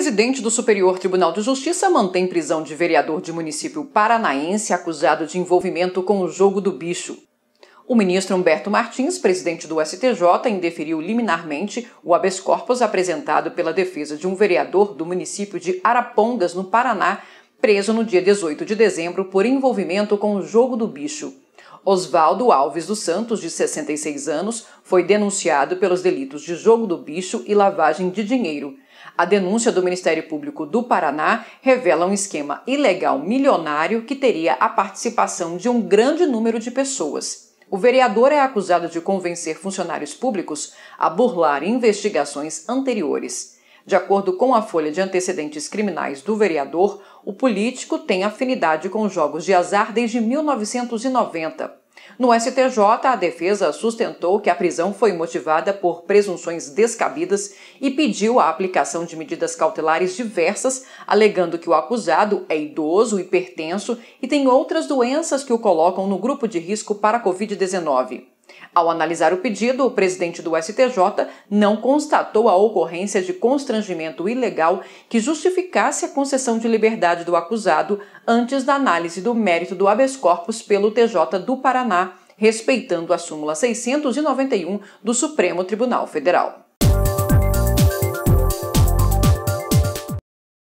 presidente do Superior Tribunal de Justiça mantém prisão de vereador de município paranaense acusado de envolvimento com o jogo do bicho. O ministro Humberto Martins, presidente do STJ, indeferiu liminarmente o habeas corpus apresentado pela defesa de um vereador do município de Arapongas, no Paraná, preso no dia 18 de dezembro por envolvimento com o jogo do bicho. Oswaldo Alves dos Santos, de 66 anos, foi denunciado pelos delitos de jogo do bicho e lavagem de dinheiro. A denúncia do Ministério Público do Paraná revela um esquema ilegal milionário que teria a participação de um grande número de pessoas. O vereador é acusado de convencer funcionários públicos a burlar investigações anteriores. De acordo com a folha de antecedentes criminais do vereador, o político tem afinidade com jogos de azar desde 1990. No STJ, a defesa sustentou que a prisão foi motivada por presunções descabidas e pediu a aplicação de medidas cautelares diversas, alegando que o acusado é idoso, hipertenso e tem outras doenças que o colocam no grupo de risco para a Covid-19. Ao analisar o pedido, o presidente do STJ não constatou a ocorrência de constrangimento ilegal que justificasse a concessão de liberdade do acusado antes da análise do mérito do habeas corpus pelo TJ do Paraná, respeitando a súmula 691 do Supremo Tribunal Federal.